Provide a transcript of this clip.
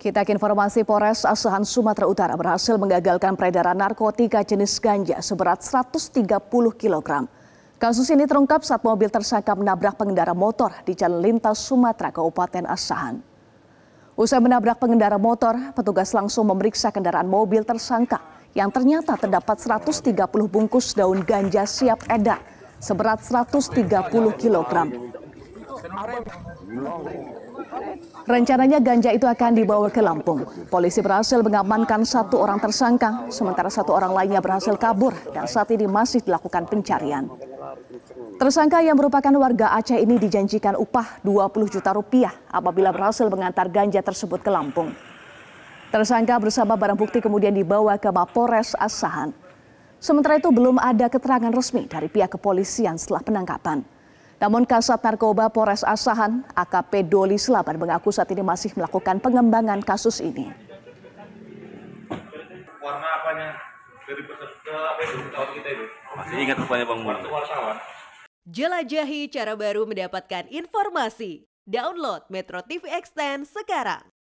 Kita ke informasi Polres Asahan Sumatera Utara berhasil menggagalkan peredaran narkotika jenis ganja seberat 130 kg. Kasus ini terungkap saat mobil tersangka menabrak pengendara motor di Jalan Lintas Sumatera Kabupaten Asahan. Usai menabrak pengendara motor, petugas langsung memeriksa kendaraan mobil tersangka yang ternyata terdapat 130 bungkus daun ganja siap edar seberat 130 kg. Rencananya ganja itu akan dibawa ke Lampung. Polisi berhasil mengamankan satu orang tersangka, sementara satu orang lainnya berhasil kabur dan saat ini masih dilakukan pencarian. Tersangka yang merupakan warga Aceh ini dijanjikan upah 20 juta rupiah apabila berhasil mengantar ganja tersebut ke Lampung. Tersangka bersama barang bukti kemudian dibawa ke Mapores Asahan. Sementara itu belum ada keterangan resmi dari pihak kepolisian setelah penangkapan. Namun Kasat Narkoba Polres Asahan AKP Doli Selapan mengaku saat ini masih melakukan pengembangan kasus ini. Warna apanya dari peserta eh, kita itu? Masih ingat rupanya Bang Jelajahi cara baru mendapatkan informasi. Download Metro TV Extend sekarang.